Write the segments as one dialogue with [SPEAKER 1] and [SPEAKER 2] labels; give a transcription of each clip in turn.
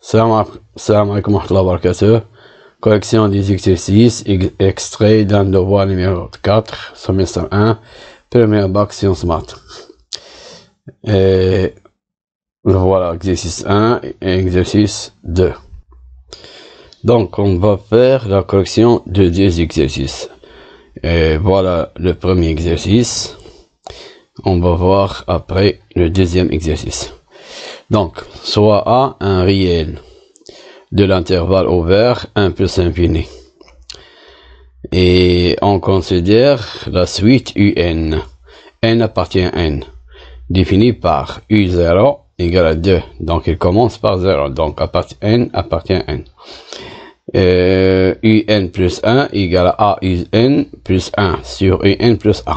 [SPEAKER 1] Salam alaikum wa rahmatullahi Correction des exercices, extraits dans le devoir numéro 4, semestre 1, première bac science maths. Et voilà, exercice 1 et exercice 2. Donc, on va faire la correction de 10 exercices. Et voilà le premier exercice. On va voir après le deuxième exercice. Donc, soit A un réel de l'intervalle ouvert 1 plus infini. Et on considère la suite UN. N appartient à N, définie par U0 égale à 2. Donc, il commence par 0. Donc, N appartient à N. Euh, UN plus 1 égale à UN plus 1 sur UN plus 1.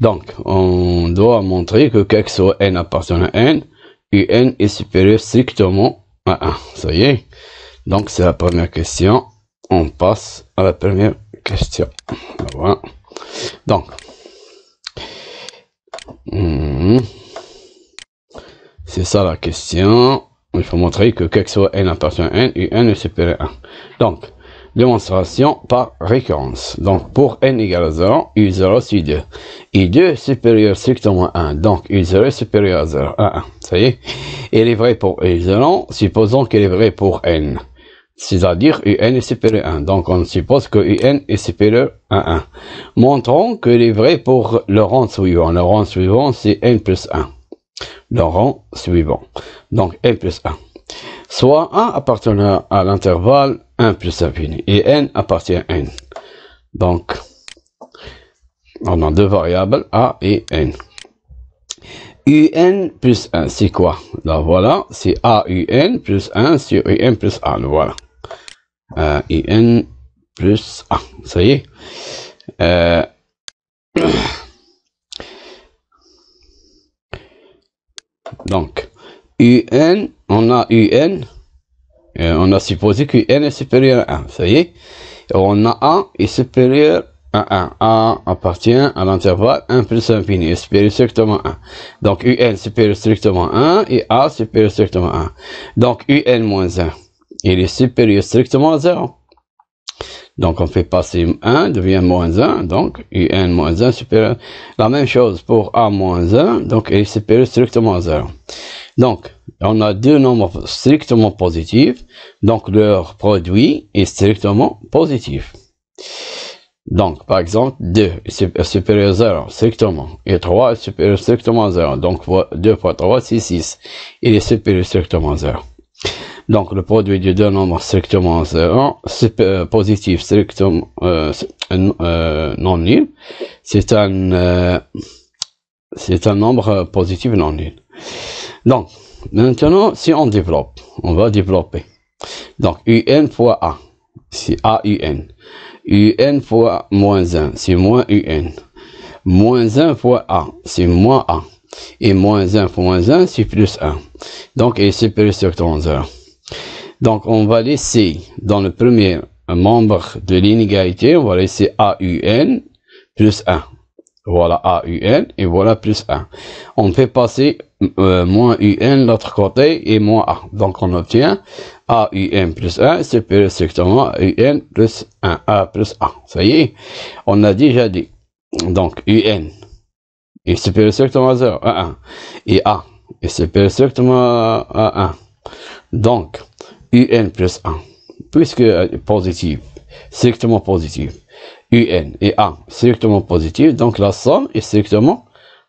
[SPEAKER 1] Donc, on doit montrer que quelque soit N appartient à N, UN est supérieur strictement à 1. Ça y est. Donc, c'est la première question. On passe à la première question. Voilà. Donc. Hmm. C'est ça la question. Il faut montrer que quelque soit n appartient à n, un est supérieur à 1. Donc, démonstration par récurrence. Donc, pour n égale à 0, U0 c'est 2. I2 supérieur strictement à 1, donc U0 supérieur à 0, à 1. Ça y est, Et est vrai pour U0, supposons qu'il est vrai pour n. C'est-à-dire UN est supérieur à 1. Donc, on suppose que UN est supérieur à 1. Montrons qu'il est vrai pour le rang suivant. Le rang suivant, c'est n plus 1. Le rang suivant. Donc, n plus 1 soit 1 appartenant à l'intervalle 1 plus infini. Et n appartient à n. Donc, on a deux variables, a et n. un plus 1, c'est quoi Là, voilà, c'est a un plus 1 sur un plus 1. Voilà. Euh, un plus a. Ça y est. Euh, donc, un, on a un euh, on a supposé que n est supérieur à 1. Ça y est. on a a est supérieur à 1. a appartient à l'intervalle 1 plus infini, est supérieur strictement à 1. Donc un supérieur strictement à 1 et a supérieur strictement à 1. Donc un moins 1, il est supérieur strictement à 0. Donc on fait passer 1 devient moins 1, donc un moins 1 supérieur. La même chose pour a moins 1, donc il est supérieur strictement à 0. Donc, on a deux nombres strictement positifs, donc leur produit est strictement positif. Donc, par exemple, 2 est supérieur à 0 strictement, et 3 est supérieur strictement à 0. Donc, 2 fois 3, c'est 6. Il est supérieur strictement à 0. Donc, le produit de deux nombres strictement à 0, euh, positif strictement euh, euh, non nul, c'est un... C'est un nombre euh, positif non nul. Donc, maintenant, si on développe, on va développer. Donc, un fois a, c'est a UN fois moins 1, c'est moins UN. Moins 1 fois A, c'est moins A. Et moins 1 fois moins 1, c'est plus 1. Donc, et c'est plus sur heures Donc, on va laisser dans le premier membre de l'inégalité, on va laisser un plus 1. Voilà A, U, N et voilà plus 1. On fait passer euh, moins UN l'autre côté et moins A. Donc on obtient A, U, N plus 1 c'est plus strictement U, N plus 1. A plus 1. Ça y est, on a déjà dit. Donc U, UN c'est plus strictement 0, 1, 1. Et A est plus strictement a 1. Donc U, N plus 1, puisque euh, positif, strictement positif. UN et 1 strictement positif, donc la somme est strictement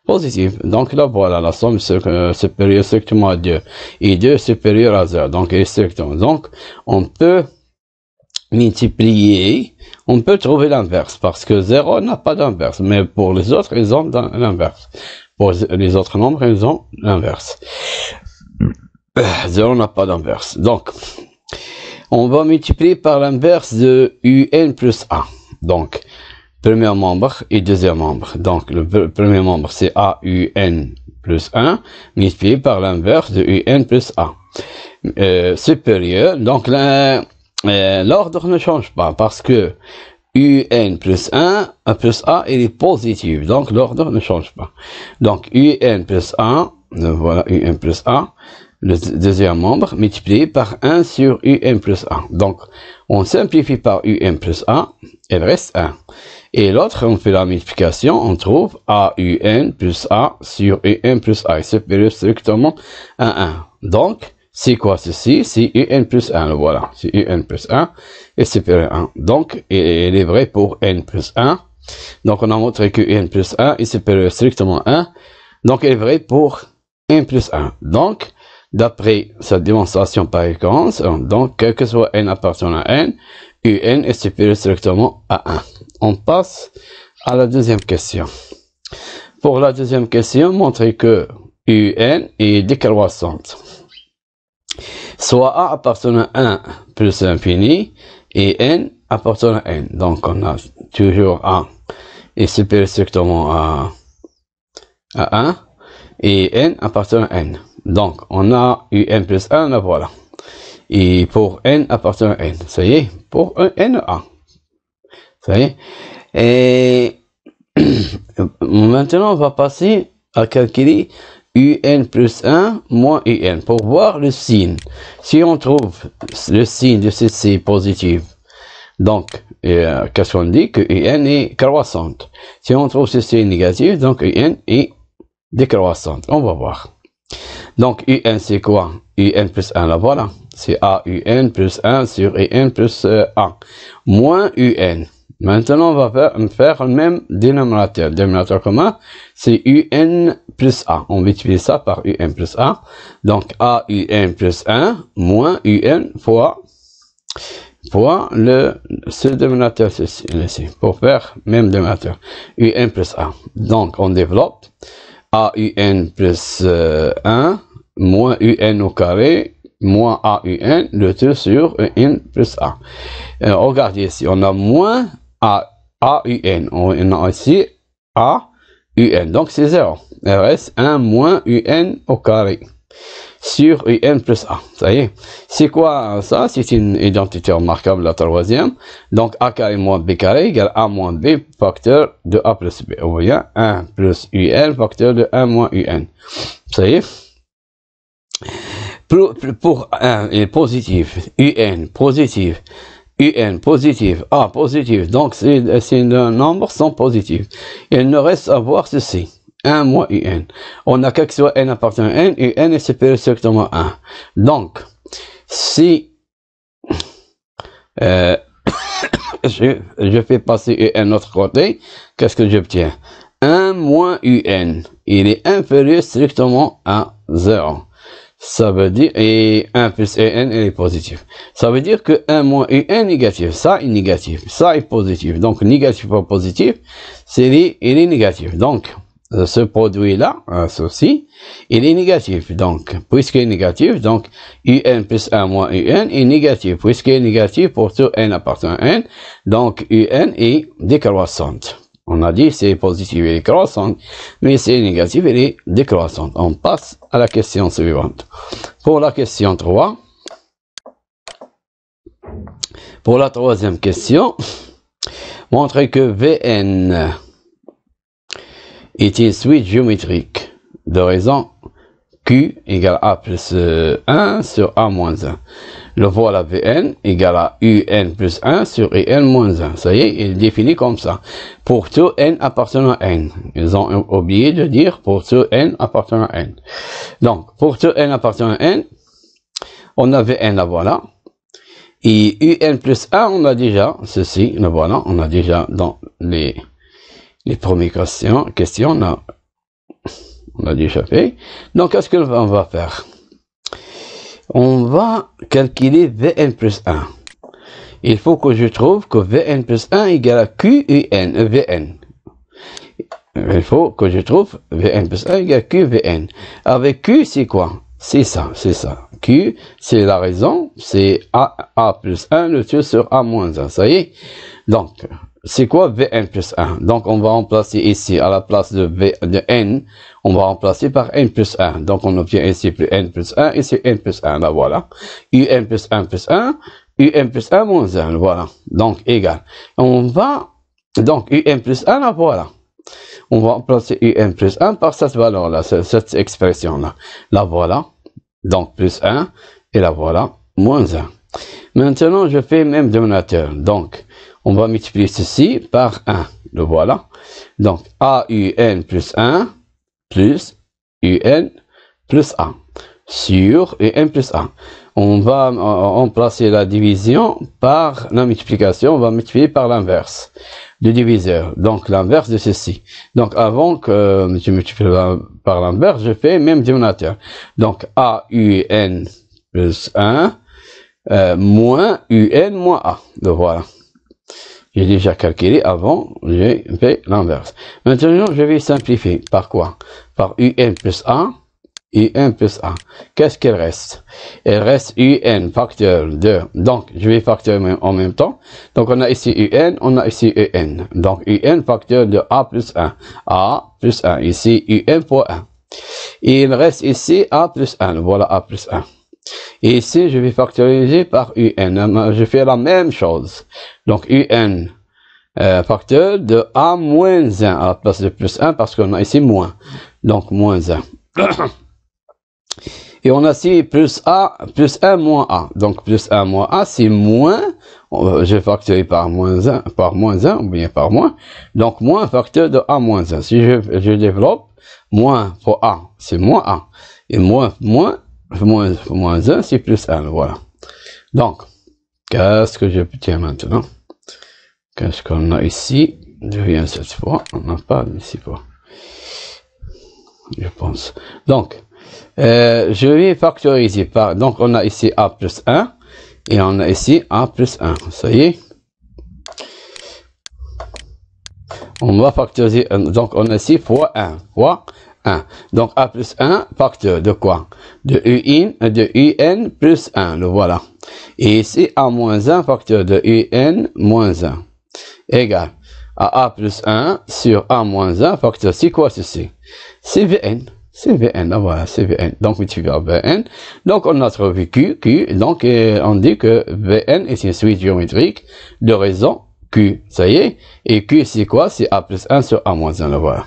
[SPEAKER 1] positive. Donc là, voilà, la somme est euh, supérieure strictement à 2 et 2 supérieure à 0, donc strictement. Donc, on peut multiplier, on peut trouver l'inverse, parce que 0 n'a pas d'inverse, mais pour les autres, ils ont l'inverse. Pour les autres nombres, ils ont l'inverse. 0 n'a pas d'inverse. Donc, on va multiplier par l'inverse de un plus 1. Donc, premier membre et deuxième membre. Donc, le premier membre, c'est AUN plus 1, multiplié par l'inverse de UN plus A. Euh, supérieur, donc euh, l'ordre ne change pas, parce que UN plus 1 plus A, il est positif, donc l'ordre ne change pas. Donc, UN plus 1, voilà UN plus a le deuxième membre, multiplié par 1 sur UN plus 1. Donc, on simplifie par un plus 1, elle reste 1. Et l'autre, on fait la multiplication, on trouve AUN plus A sur UN plus A est supérieur strictement à 1. Donc, c'est quoi ceci C'est UN plus 1, voilà. C'est UN plus 1 est supérieur à 1. Donc, elle est vraie pour N plus 1. Donc, on a montré que un plus 1 est supérieur strictement à 1. Donc, elle est vraie pour N plus 1. Donc, D'après sa démonstration par récurrence, hein, donc, quel que soit n appartenant à n, un est supérieur strictement à 1. On passe à la deuxième question. Pour la deuxième question, montrer que un est décroissante. Soit a appartenant à 1 plus l'infini et n appartenant à n. Donc on a toujours a est supérieur strictement à, à 1 et n appartenant à n. Donc, on a un plus 1, là, ben voilà. Et pour n appartient à n. Ça y est, pour un a. Ça y est. Et maintenant, on va passer à calculer un plus 1 moins un pour voir le signe. Si on trouve le signe de ceci positif, donc, euh, qu'est-ce qu'on dit que un est croissante. Si on trouve ceci négatif, donc un est décroissante. On va voir. Donc, un c'est quoi un plus 1, là voilà. C'est AUN plus 1 sur euh, un plus 1 A. Moins UN. Maintenant, on va faire, le même dénominateur. Dénominateur commun, c'est UN plus A. On va ça par UN plus A. Donc, AUN plus 1 moins UN fois, fois le, ce dénominateur ici, pour faire même dénominateur. UN plus A. Donc, on développe. AUN plus 1 euh, moins UN au carré moins AUN, le 2 sur UN plus A. regardez ici, on a moins A, AUN. On a ici AUN, donc c'est 0. Il reste 1 moins UN au carré sur un plus A. Ça y est. C'est quoi ça C'est une identité remarquable, la troisième. Donc A carré moins B carré égale A moins B, facteur de A plus B. On voit 1 plus UN, facteur de 1 moins UN. Ça y est. Pour, un, il est positif, UN positif, UN positif, A positif, donc c'est un nombre sans positif. Il ne reste à voir ceci. 1 moins un. On a quelque soit n appartient à n et n est supérieur strictement à 1. Donc, si euh, je, fais passer un autre côté, qu'est-ce que j'obtiens 1 moins un, il est inférieur strictement à 0. Ça veut dire, et 1 plus un, il est positif. Ça veut dire que 1 moins un est négatif. Ça est négatif. Ça est positif. Donc, négatif par positif, c'est il est négatif. Donc, euh, ce produit-là, ceci, il est négatif. Donc, puisqu'il est négatif, donc un plus un moins un est négatif. Puisqu'il est négatif pour tout n appartient à n, donc un est décroissante. On a dit c'est positif, et décroissante, mais c'est négatif, et décroissante. On passe à la question suivante. Pour la question 3, pour la troisième question, montrer que Vn est une suite géométrique de raison Q égale A plus 1 euh, sur A moins 1. Le voilà Vn égale à Un plus 1 sur UN moins 1. Ça y est, il est défini comme ça. Pour tout N appartenant à N. Ils ont oublié de dire pour tout N appartenant à N. Donc, pour tout N appartenant à N, on a Vn, la voilà. Et Un plus 1, on a déjà ceci, le voilà. On a déjà dans les les premières questions, on, a, déjà fait. Donc, qu'est-ce qu'on va faire On va calculer Vn plus 1. Il faut que je trouve que Vn plus 1 égale à QUN, euh, Vn. Il faut que je trouve Vn plus 1 égale à QVN. Avec Q, c'est quoi C'est ça, c'est ça. Q, c'est la raison, c'est A, plus 1, le sur A moins 1, ça y est. Donc, c'est quoi Vn plus 1 Donc, on va remplacer ici, à la place de, v, de N, on va remplacer par N plus 1. Donc, on obtient ici plus N plus 1, ici N plus 1, là, voilà. Un plus 1 plus 1, Un plus 1 moins 1, voilà. Donc, égal. On va, donc, Un plus 1, là, voilà. On va remplacer Un plus 1 par cette valeur-là, cette, expression-là. Là, voilà. Donc, plus 1, et là, voilà, moins 1. Maintenant, je fais même dénominateur. Donc, on va multiplier ceci par 1. Le voilà. Donc, AUN plus 1 plus UN plus 1. sur UN plus 1. On va remplacer euh, la division par la multiplication, on va multiplier par l'inverse du diviseur, donc l'inverse de ceci. Donc avant que je multiplie par l'inverse, je fais même dénominateur. Donc AUN plus 1 euh, moins UN moins A. Le voilà. J'ai déjà calculé avant, j'ai fait l'inverse. Maintenant, je vais simplifier. Par quoi Par un plus un, un plus un. Qu'est-ce qu'il reste Il reste un facteur de... Donc, je vais facturer en même temps. Donc, on a ici un, on a ici un. Donc, un facteur de a plus 1. a plus 1. Ici, un pour 1. Il reste ici a plus un. Voilà a plus un. Et ici, je vais factoriser par un. Je fais la même chose. Donc, un euh, facteur de a moins 1 à la place de plus 1 parce qu'on a ici moins. Donc, moins 1. Et on a ici plus a, plus 1 moins a. Donc, plus 1 moins a, c'est moins. Je vais par moins 1, par moins 1 ou bien par moins. Donc, moins facteur de a moins 1. Si je, je développe, moins pour a, c'est moins a. Et moins, moins, moins, moins 1, c'est plus 1, voilà. Donc, qu'est-ce que je tiens maintenant Qu'est-ce qu'on a ici Je viens cette fois, on n'a pas ici fois. Je pense. Donc, euh, je vais factoriser Donc, on a ici A plus 1, et on a ici A plus 1. Ça y est on va factoriser, euh, donc on a ici fois 1, fois donc A plus 1, facteur de quoi De UN, de UN plus 1, le voilà. Et ici, A moins 1, facteur de UN moins 1, égale à A plus 1 sur A moins 1, facteur, c'est quoi ceci C'est VN. C'est VN, là, ah, voilà, c'est VN. Donc, Donc, on a trouvé Q, Q. Donc, euh, on dit que VN est une suite géométrique de raison Q. Ça y est. Et Q, c'est quoi C'est A plus 1 sur A moins 1, le voilà.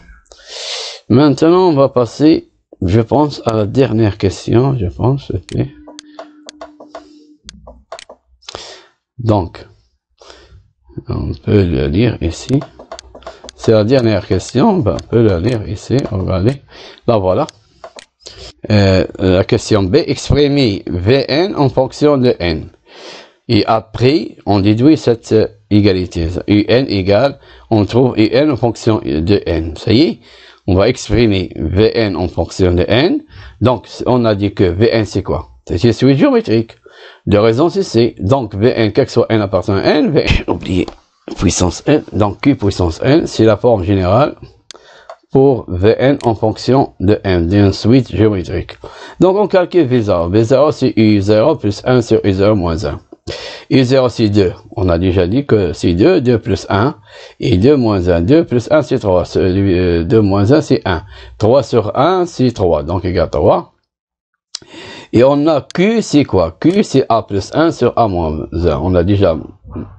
[SPEAKER 1] Maintenant, on va passer, je pense, à la dernière question, je pense. Donc, on peut le lire ici. C'est la dernière question, ben, on peut la lire ici, on va voilà. Euh, la question B, exprimer Vn en fonction de n. Et après, on déduit cette égalité. Un égale, on trouve Un en fonction de n. Ça y est on va exprimer Vn en fonction de n. Donc, on a dit que Vn, c'est quoi C'est une suite géométrique de raison c'est Donc, Vn, quel que soit n appartient à n, Vn, oubliez, puissance n. Donc, Q puissance n, c'est la forme générale pour Vn en fonction de n, d'une suite géométrique. Donc, on calcule V0. V0, c'est U0 plus 1 sur U0 moins 1. Et 0, c'est 2. On a déjà dit que c'est 2, 2 plus 1, et 2 moins 1. 2 plus 1, c'est 3. 2 euh, moins 1, c'est 1. 3 sur 1, c'est 3. Donc, égale 3. Et on a Q, c'est quoi Q, c'est A plus 1 sur A moins 1. On a déjà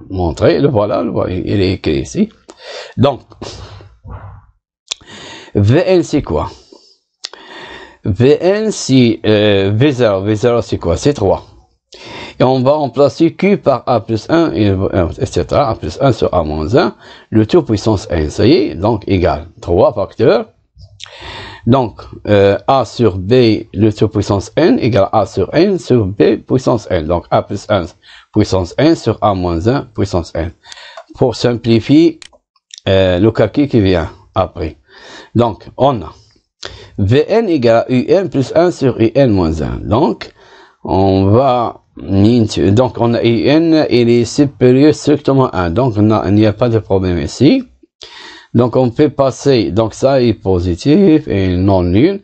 [SPEAKER 1] montré, le voilà, il est écrit ici. Donc, VN, c'est quoi VN, c'est V0. Euh, V0, c'est quoi C'est 3. Et on va remplacer Q par A plus 1, etc. Euh, a plus 1 sur A moins 1, le tout puissance n. Ça y est, donc égal 3 facteurs. Donc, euh, A sur B, le tout puissance n, égale A sur n sur B puissance n. Donc, A plus 1 puissance n sur A moins 1 puissance n. Pour simplifier euh, le calcul qui vient après. Donc, on a Vn égale Un plus 1 sur Un moins 1. Donc, on va donc, on a n il est supérieur strictement à 1. Donc, il n'y a pas de problème ici. Donc, on peut passer, donc ça est positif et non nul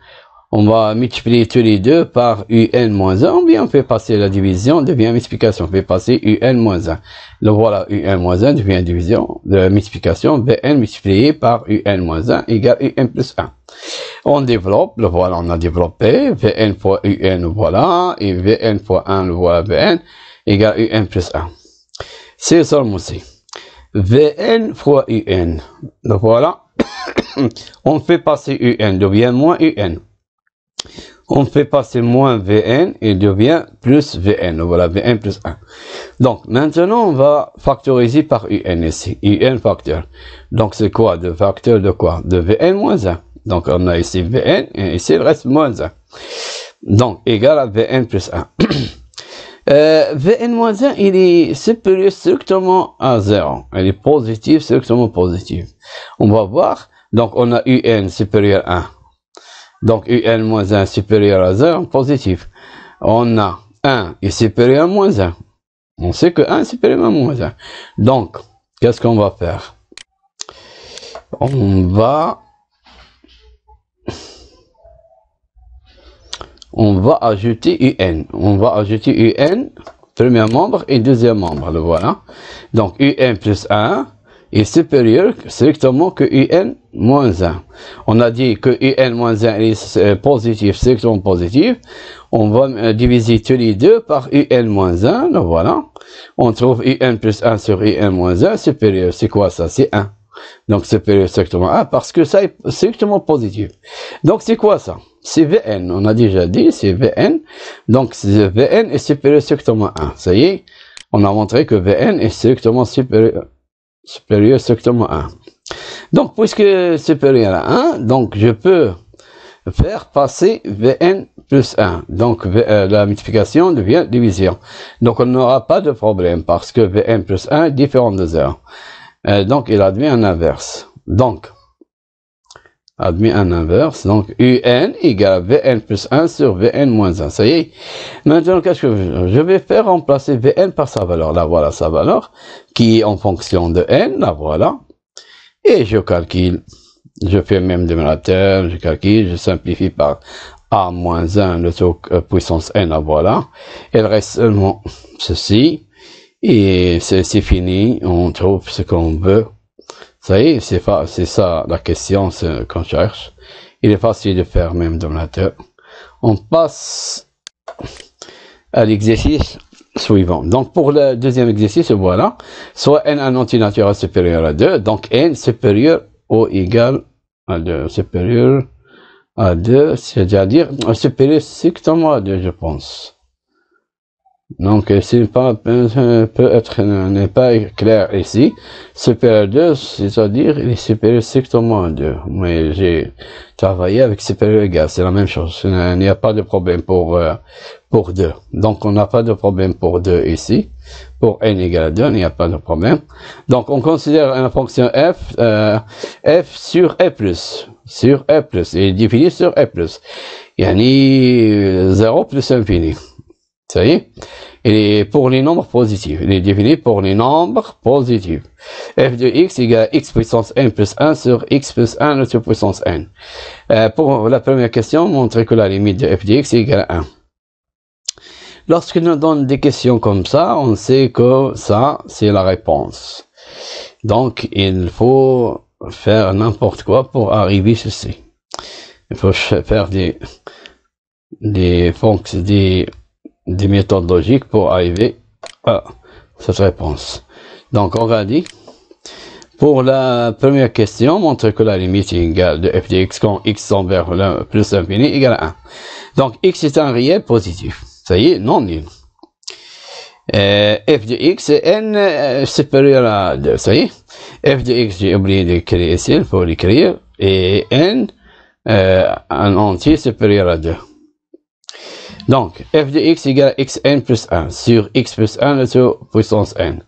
[SPEAKER 1] on va multiplier tous les deux par un moins 1, bien on fait passer la division, devient multiplication, on fait passer un moins 1. Donc voilà, un moins 1 devient division de multiplication, Vn multiplié par un moins 1 égale un plus 1. On développe, le voilà, on a développé, vn fois un, voilà, et vn fois 1, le voilà, vn, égale un plus 1. C'est ça le aussi. vn fois un, le voilà, on fait passer un, devient moins un on fait passer moins Vn il devient plus Vn. Voilà, Vn plus 1. Donc, maintenant, on va factoriser par Un ici. Un facteur. Donc, c'est quoi De facteur de quoi De Vn moins 1. Donc, on a ici Vn et ici, il reste moins 1. Donc, égal à Vn plus 1. euh, Vn moins 1, il est supérieur strictement à 0. Il est positif, strictement positif. On va voir. Donc, on a Un supérieur à 1 donc un moins 1 supérieur à 0 positif. On a 1 et supérieur à moins 1. On sait que 1 est supérieur à moins 1. Donc, qu'est-ce qu'on va faire On va... On va ajouter UN. On va ajouter UN, premier membre et deuxième membre, le voilà. Donc UN plus 1, est supérieur strictement que un moins 1. On a dit que un moins 1 est euh, positif, strictement positif. On va euh, diviser tous les deux par un moins 1. Donc voilà. On trouve un plus 1 sur un moins 1 supérieur. C'est quoi ça C'est 1. Donc supérieur strictement 1 parce que ça est strictement positif. Donc c'est quoi ça C'est Vn. On a déjà dit, c'est Vn. Donc Vn est supérieur strictement 1. Ça y est, on a montré que Vn est strictement supérieur supérieur strictement 1. Donc, puisque supérieur à 1, donc je peux faire passer Vn plus 1. Donc, euh, la multiplication devient division. Donc, on n'aura pas de problème parce que Vn plus 1 est différent de 0. Euh, donc, il devient un inverse. Donc, admis un inverse. Donc, un égale vn plus 1 sur vn moins 1. Ça y est. Maintenant, qu'est-ce que je, vais faire remplacer vn par sa valeur. Là, voilà sa valeur, qui est en fonction de n. la voilà. Et je calcule. Je fais même dénominateur, je calcule, je simplifie par a moins 1, le taux euh, puissance n, la voilà. Il reste seulement ceci. Et c'est fini. On trouve ce qu'on veut. Ça y est, c'est, ça la question qu'on cherche. Il est facile de faire même dans la On passe à l'exercice suivant. Donc pour le deuxième exercice, voilà. Soit n un antinatural supérieur à 2, donc n supérieur ou égal à 2, supérieur à 2, c'est-à-dire euh, supérieur strictement à 2, je pense. Donc, euh, si euh, peut-être euh, n'est pas clair ici, Super 2, c'est-à-dire il est supérieur strictement à 2. Mais j'ai travaillé avec supérieur égal, c'est la même chose. Il n'y a pas de problème pour, pour 2. Donc, on n'a pas de problème pour 2 ici. Pour n égale à 2, il n'y a pas de problème. Donc, on considère la fonction f, euh, f sur e+, sur e+, il est défini sur e+. Il y a ni 0 plus infini. Ça y est Et pour les nombres positifs. Il est défini pour les nombres positifs. f de x égale x puissance n plus 1 sur x plus 1 sur puissance n. Euh, pour la première question, montrer que la limite de f de x égale 1. Lorsqu'il nous donne des questions comme ça, on sait que ça, c'est la réponse. Donc, il faut faire n'importe quoi pour arriver ceci. Il faut faire des, des, fonctions des des méthodes logiques pour arriver à cette réponse. Donc, on va dire, pour la première question, montrer que la limite est égale de f de x quand x tend vers plus l'infini égale à 1. Donc, x est un réel positif. Ça y est, non nul. Euh, f de x est n euh, supérieur à 2. Ça y est. f de x, j'ai oublié de créer ici, il l'écrire. Et n, euh, un entier supérieur à 2. Donc, f de x égale xn plus 1 sur x plus 1 sur puissance n.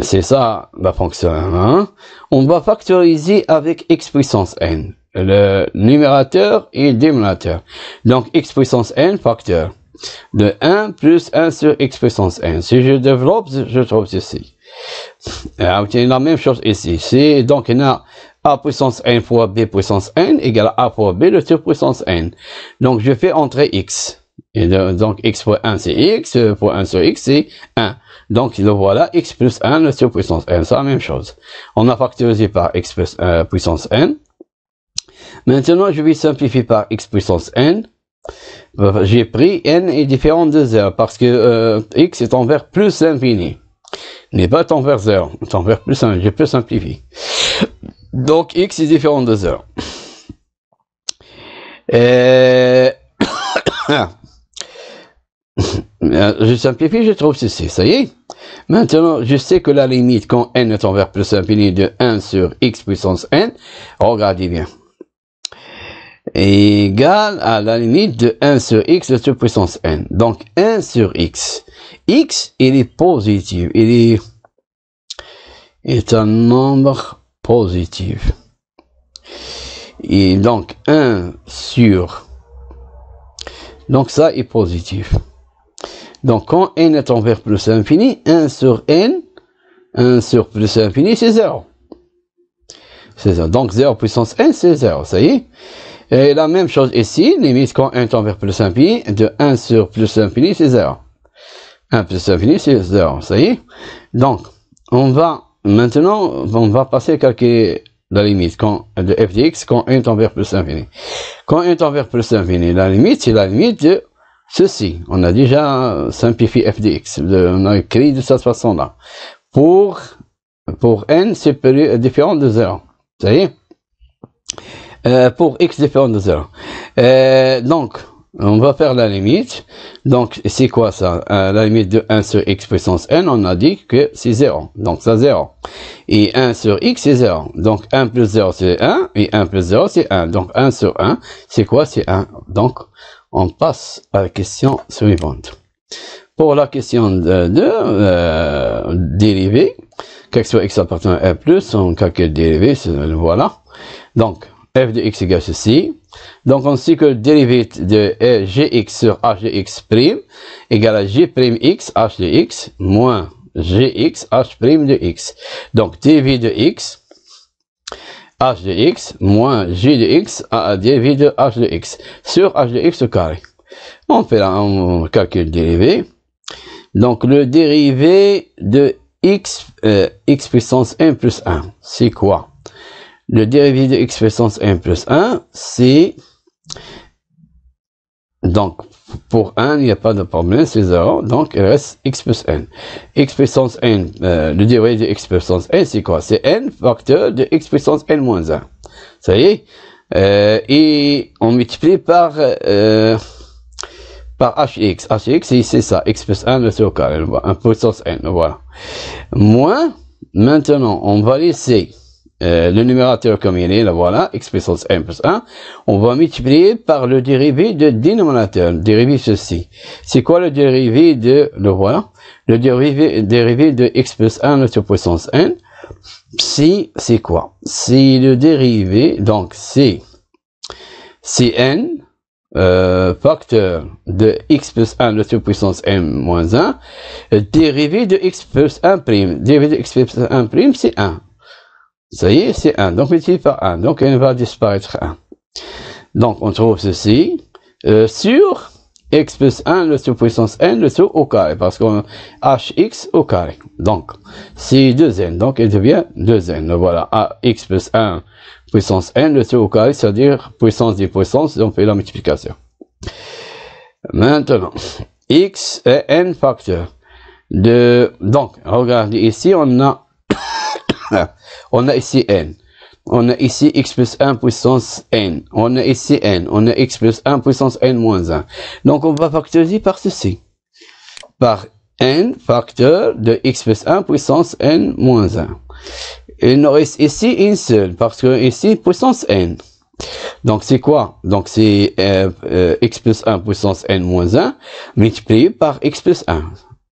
[SPEAKER 1] C'est ça la fonction hein. On va factoriser avec x puissance n. Le numérateur et le dénominateur. Donc, x puissance n facteur de 1 plus 1 sur x puissance n. Si je développe, je trouve ceci. obtient la même chose ici. donc, on a a puissance n fois b puissance n égale a fois b le sur puissance n. Donc, je fais entrer x. Et donc, x fois 1, c'est x, euh, fois 1 sur x, c'est 1. Donc, le voilà, x plus 1 sur puissance n, c'est la même chose. On a factorisé par x plus, euh, puissance n. Maintenant, je vais simplifier par x puissance n. Euh, j'ai pris n est différent de 0 parce que x est envers plus l'infini. N'est pas envers 0, c'est envers plus 1, je peux simplifier. Donc, x est différent de 0. Et... Ah. Euh, je simplifie, je trouve ceci, ça y est. Maintenant, je sais que la limite quand n est envers plus infini de 1 sur x puissance n, regardez bien, est égale à la limite de 1 sur x de toute puissance n. Donc 1 sur x. x, il est positif, il est, est un nombre positif. Et donc 1 sur... Donc ça est positif. Donc quand n est envers plus infini, 1 sur n, 1 sur plus infini, c'est 0. C'est 0. Donc 0 puissance n, c'est 0, ça y est. Et la même chose ici, limite quand n tend vers plus infini, de 1 sur plus infini, c'est 0. 1 plus infini, c'est 0, ça y est. Donc, on va, maintenant, on va passer à calculer la limite quand, de f de x quand n tend vers plus infini. Quand n tend vers plus infini, la limite, c'est la limite de Ceci, on a déjà simplifié x, on a écrit de cette façon-là. Pour, pour n c'est différent de 0. Ça y est Pour x différent de 0. Euh, donc, on va faire la limite. Donc, c'est quoi ça euh, La limite de 1 sur x puissance n, on a dit que c'est 0. Donc, ça 0. Et 1 sur x, c'est 0. Donc, 1 plus 0, c'est 1. Et 1 plus 0, c'est 1. Donc, 1 sur 1, c'est quoi C'est 1. Donc, on passe à la question suivante. Pour la question 2, euh, dérivée, soit x appartient à plus, on calcule dérivée, euh, voilà. Donc, f de x égale ceci. Donc, on sait que le dérivé de gx sur h prime égale à x h de x moins gx h' prime de x. Donc, dérivé de x, h de x moins g de x la dérivé de h de x sur h de x au carré. On fait un calcul dérivé. Donc le dérivé de x, euh, x puissance 1 plus 1, c'est quoi Le dérivé de x puissance 1 plus 1, c'est... Donc, pour 1, il n'y a pas de problème, c'est 0, donc il reste x plus n. x puissance n, euh, le dérivé de x puissance n, c'est quoi C'est n facteur de x puissance n moins 1. Ça y est euh, Et on multiplie par, euh, par hx. hx, c'est ça, x plus 1 le au carré, 1 puissance n, voilà. Moins, maintenant, on va laisser euh, le numérateur comme il est, là voilà, x puissance n plus 1, on va multiplier par le dérivé de dénominateur, dérivé ceci. C'est quoi le dérivé de, le voilà, le dérivé, dérivé de x plus 1 sur puissance n, si, c'est quoi C'est le dérivé, donc c'est, c'est n, euh, facteur de x plus 1 de puissance m moins 1, euh, dérivé de x plus 1 prime. Dérivé de x plus 1 prime, c'est 1. Ça y est, c'est 1. Donc multiplié par 1. Donc n va disparaître 1. Donc on trouve ceci euh, sur x plus 1 le sous puissance n le sous au carré. Parce qu'on a hx au carré. Donc c'est 2n. Donc il devient 2n. Voilà. A, x plus 1 puissance n le sous au carré. C'est-à-dire puissance des puissances. On fait la multiplication. Maintenant, x est n facteur. De, donc, regardez ici, on a On a ici n. On a ici x plus 1 puissance n. On a ici n. On a x plus 1 puissance n moins 1. Donc, on va factoriser par ceci. Par n facteur de x plus 1 puissance n moins 1. Il nous reste ici une seule, parce que ici, puissance n. Donc, c'est quoi Donc, c'est euh, euh, x plus 1 puissance n moins 1 multiplié par x plus 1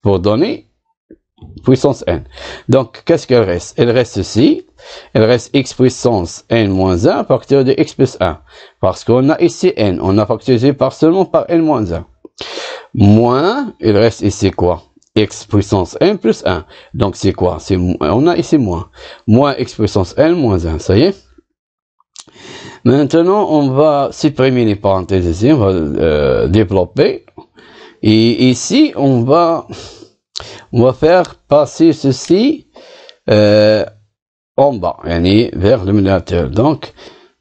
[SPEAKER 1] pour donner puissance n. Donc, qu'est-ce qu'elle reste Elle reste ceci. Elle reste x puissance n moins 1 partir de x plus 1. Parce qu'on a ici n. On a factorisé par seulement par n moins 1. Moins, il reste ici quoi x puissance n plus 1. Donc, c'est quoi On a ici moins. Moins x puissance n moins 1. Ça y est Maintenant, on va supprimer les parenthèses ici. On va euh, développer. Et ici, on va on va faire passer ceci euh, en bas, vers le numérateur. Donc,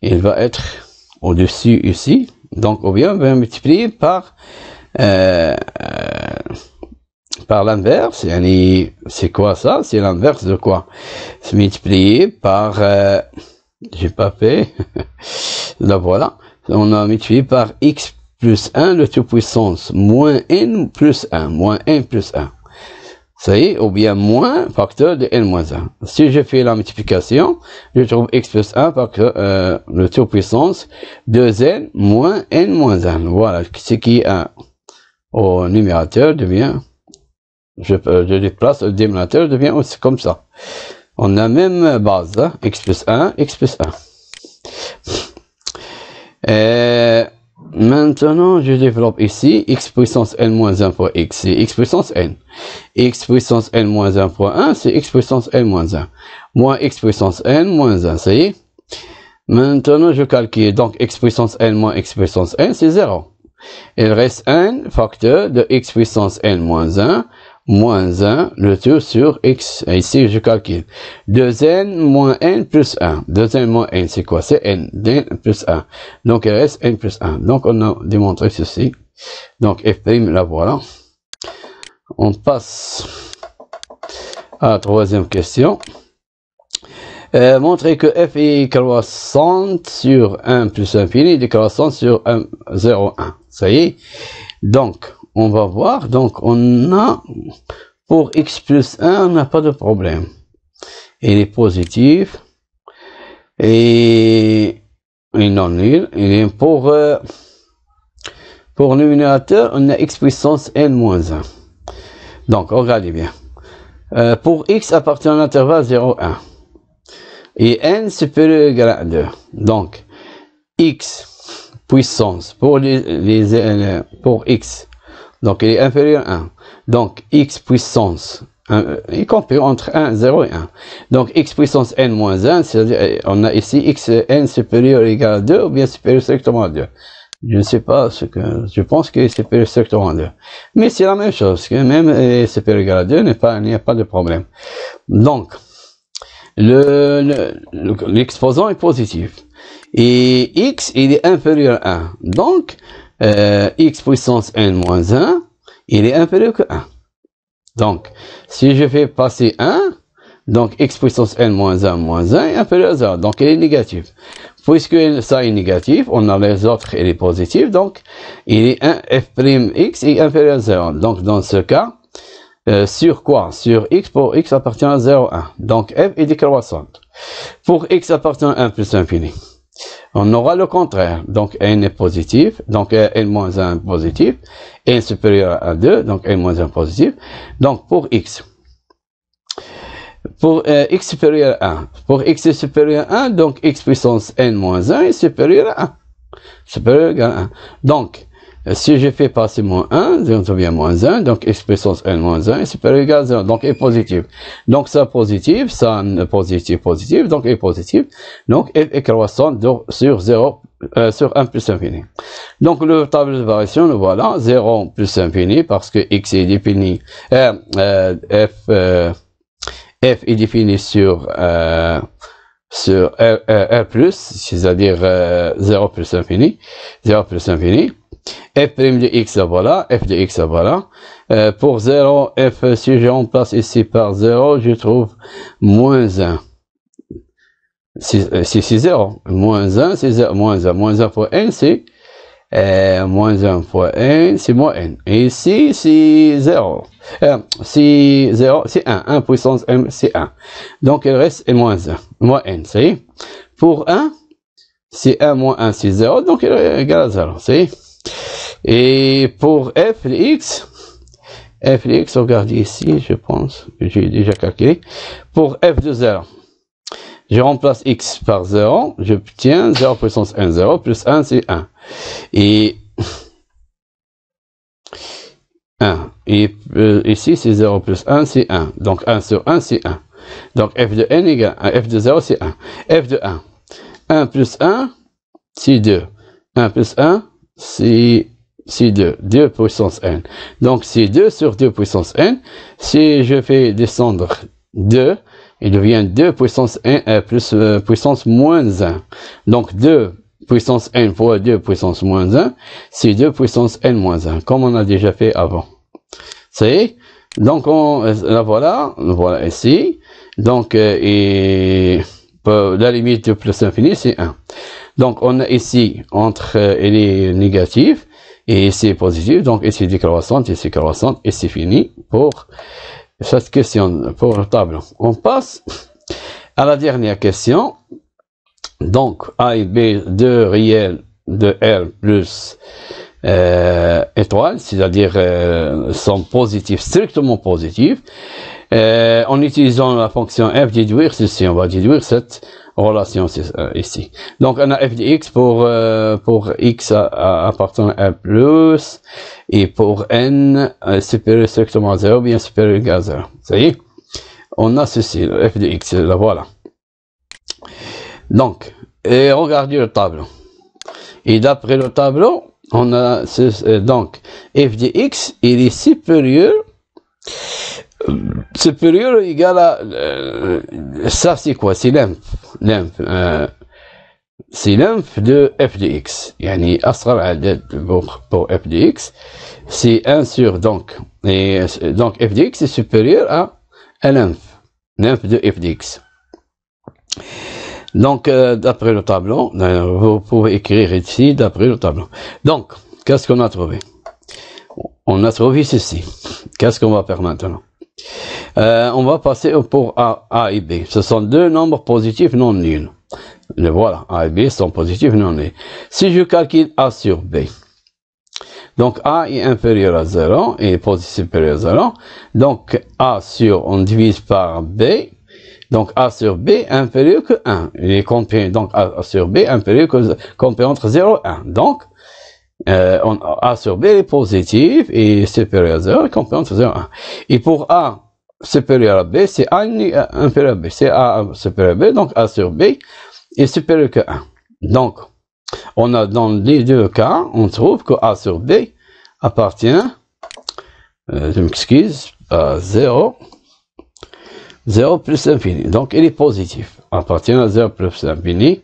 [SPEAKER 1] il va être au-dessus ici. Donc, on va multiplier par, euh, euh, par l'inverse. C'est quoi ça C'est l'inverse de quoi C'est multiplier par... J'ai pas fait. Là, voilà. On a multiplié par x plus 1, de toute puissance moins n plus 1, moins n plus 1 ça y est, ou bien moins facteur de n-1. Si je fais la multiplication, je trouve x plus 1 par euh, le tout puissance 2n moins n-1. Voilà, ce qui est au numérateur devient, je, euh, je déplace le dénominateur devient aussi comme ça. On a même base, hein, x plus 1, x plus 1. Et, Maintenant, je développe ici x puissance n moins 1 fois x, c'est x puissance n. x puissance n moins 1 fois 1, c'est x puissance n moins 1. Moins x puissance n moins 1, ça y est. Maintenant, je calcule. Donc, x puissance n moins x puissance n, c'est 0. Il reste n facteur de x puissance n moins 1 moins 1, le tout sur x. Et ici, je calcule. 2n moins n plus 1. 2n moins n, c'est quoi C'est n. plus 1. Donc, il reste n plus 1. Donc, on a démontré ceci. Donc, f', la voilà. On passe à la troisième question. Euh, montrer que f est croissante sur 1 plus infini, décroissante sur 1, 0, 1. Ça y est. Donc, on va voir. Donc, on a, pour x plus 1, on n'a pas de problème. Il est positif. Et il non nul. Et pour, euh, pour le numérateur, on a x puissance n moins 1. Donc, regardez bien. Euh, pour x appartient à l'intervalle 0, 1. Et n supérieur ou égal à 2. Donc, x puissance pour, les, euh, pour x donc il est inférieur à 1. Donc x puissance, il euh, y compris entre 1, 0 et 1. Donc x puissance n moins 1, c'est-à-dire euh, on a ici x n supérieur ou égal à 2 ou bien supérieur strictement à 2. Je ne sais pas ce que, je pense que c'est supérieur strictement à 2. Mais c'est la même chose, que même euh, supérieur ou égal à 2, il n'y a pas de problème. Donc, l'exposant le, est positif. Et x, il est inférieur à 1. Donc, euh, x puissance n moins 1, il est inférieur que 1. Donc, si je fais passer 1, donc x puissance n moins 1 moins 1 est inférieur à 0, donc il est négatif. Puisque ça est négatif, on a les autres, il est positif, donc il est 1, f'x est inférieur à 0. Donc, dans ce cas, euh, sur quoi Sur x pour x appartient à 0, 1. Donc f est décroissante. Pour x appartient à 1 plus infini. On aura le contraire. Donc, n est positif. Donc, n moins 1 positif. n supérieur à 2. Donc, n moins 1 positif. Donc, pour x. Pour euh, x supérieur à 1. Pour x est supérieur à 1, donc x puissance n moins 1 est supérieur à 1. Supérieur à 1. Donc, euh, si je fais passer moins 1, je reviens moins 1, donc x puissance n moins 1 est supérieur égal à 0, donc est positif. Donc ça positif, ça positif, positif, donc est positif. Donc f est croissante sur 0, euh, sur 1 plus infini. Donc le tableau de variation, nous voilà, 0 plus infini, parce que x est défini, euh, euh f, f est défini sur sur R, R, c'est-à-dire 0 euh, plus infini, 0 plus infini, f' de x, voilà, f de x, voilà. Euh, pour 0, f, si je remplace ici par 0, je trouve moins 1. Si euh, c'est 0, moins 1, c'est 0, moins 1, moins 1 pour n, c'est euh, moins 1 fois n, c'est moins n. ici, euh, c'est 0. si c'est 0, c'est 1. 1 puissance m, c'est 1. Donc, le reste est moins 1. Moins n, c'est... Pour 1, c'est 1 moins 1, c'est 0. Donc, il est égal à 0, Et pour f de x, f de x, regardez ici, je pense, j'ai déjà calculé. Pour f de 0, je remplace x par 0, j'obtiens 0 puissance 1, 0 plus 1, c'est 1. Et 1. Et euh, ici, c'est 0 plus 1, c'est 1. Donc 1 sur 1, c'est 1. Donc f de n égale F de 0, c'est 1. F de 1. 1 plus 1, c'est 2. 1 plus 1, c'est 2, 2 puissance n. Donc c'est 2 sur 2 puissance n. Si je fais descendre 2, il devient 2 puissance 1 euh, plus euh, puissance moins 1. Donc 2 puissance n fois 2 puissance moins 1, c'est 2 puissance n moins 1, comme on a déjà fait avant. C'est donc on euh, la voilà, voilà ici. Donc et la limite de plus infini c'est 1. Donc on a ici entre euh, elle est et ici positif, donc ici décroissante, ici croissante et c'est fini pour cette question pour le On passe à la dernière question. Donc, A et B de réel de R plus euh, étoile, c'est-à-dire euh, sont positifs, strictement positifs. Euh, en utilisant la fonction f déduire, si on va déduire cette relation euh, ici. Donc on a f de x pour, euh, pour x appartenant à plus et pour n euh, supérieur strictement à 0 bien supérieur à 0. Ça y est, on a ceci, f de x, la voilà. Donc, regardez le tableau. Et d'après le tableau, on a donc f de x, il est supérieur supérieur égal à euh, ça c'est quoi c'est l'inf l'inf euh, c'est l'inf de f de x yani astral pour, pour f de x c'est 1 sur donc et donc f de x est supérieur à, l'inf l'inf de f de x donc euh, d'après le tableau vous pouvez écrire ici d'après le tableau donc qu'est-ce qu'on a trouvé on a trouvé ceci qu'est-ce qu'on va faire maintenant euh, on va passer pour A, et B. Ce sont deux nombres positifs non nuls. voilà, A et B sont positifs non nuls. Si je calcule A sur B, donc A est inférieur à 0 et positif supérieur à 0. Donc A sur, on divise par B. Donc A sur B inférieur que 1. Il est donc A sur B inférieur que, compris entre 0 et 1. Donc euh, on A sur B est positif et supérieur à 0, composante 0 1. Et pour A supérieur à B, c'est A euh, inférieur à B. C'est A supérieur à B, donc A sur B est supérieur que 1. Donc, on a dans les deux cas, on trouve que A sur B appartient, euh, je m'excuse, à 0, 0 plus l'infini, Donc, il est positif, appartient à 0 plus l'infini.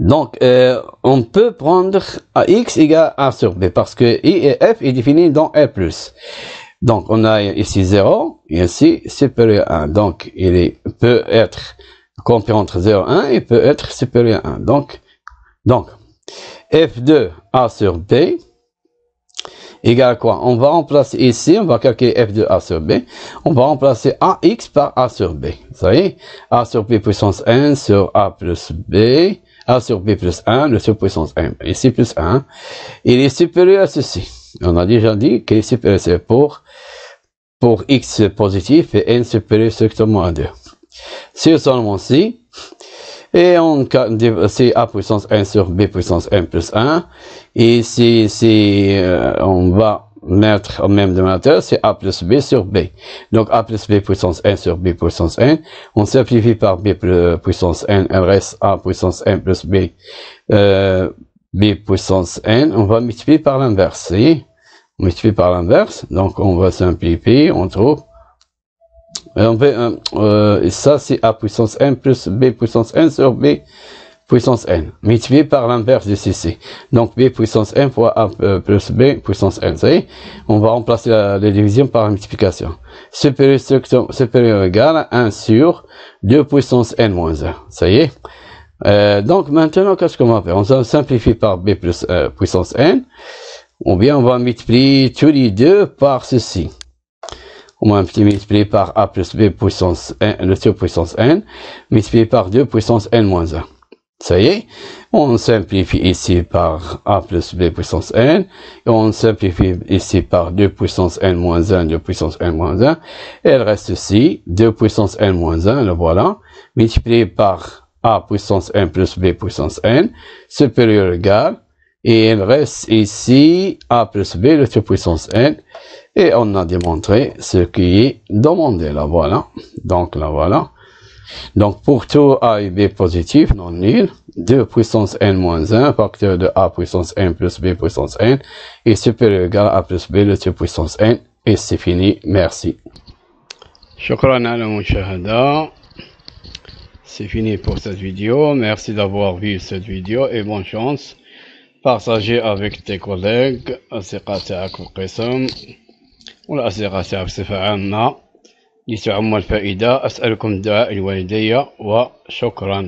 [SPEAKER 1] Donc, euh, on peut prendre AX égale a sur b, parce que i et f est défini dans r+. Donc, on a ici 0, et ici supérieur à 1. Donc, il peut être compris entre 0 et 1, il peut être supérieur à 1. Donc, donc f 2 a sur b égale quoi On va remplacer ici, on va calculer f 2 a sur b. On va remplacer ax par a sur b. Vous voyez a sur b puissance 1 sur a plus b a sur B plus 1, le sous-puissance m ici plus 1, il est supérieur à ceci. On a déjà dit qu'il est supérieur c'est pour, pour x positif et n supérieur strictement à 2. Sur seulement si, et on, c'est a puissance 1 sur b puissance m plus 1, et si, si euh, on va mettre au même dénominateur, c'est a plus b sur b. Donc a plus b puissance 1 sur b puissance 1. On simplifie par b euh, puissance 1, elle reste a puissance 1 plus b, euh, b puissance 1. On va multiplier par l'inverse, On multiplie par l'inverse, donc on va simplifier, on trouve. Euh, ça c'est a puissance 1 plus b puissance 1 sur b puissance n, multiplié par l'inverse de ceci. Donc b puissance n fois a euh, plus b puissance n. Ça y est, on va remplacer la, division par la multiplication. Supérieur, supérieur égal à 1 sur 2 puissance n moins 1. Ça y est. Euh, donc maintenant, qu'est-ce qu'on va faire On va simplifier par b plus euh, puissance n, ou bien on va multiplier tous les deux par ceci. On va multiplier par a plus b puissance n, le sur puissance n, multiplié par 2 puissance n moins 1. Ça y est, on simplifie ici par a plus b puissance n, et on simplifie ici par 2 puissance n moins 1, 2 puissance n moins 1, Elle reste ici 2 puissance n moins 1, le voilà, multiplié par a puissance n plus b puissance n, supérieur ou égal, et elle reste ici a plus b, le 2 puissance n, et on a démontré ce qui est demandé, là voilà, donc là voilà. Donc pour tout a et b positifs, non nul, 2 puissance n moins 1, facteur de a puissance n plus b puissance n, est supérieur ou égal à a plus b le 2 puissance n. Et c'est fini, merci. C'est fini pour cette vidéo. Merci d'avoir vu cette vidéo et bonne chance. Partagez avec tes collègues. لتعم الفائدة أسألكم دعاء الوالدية وشكرا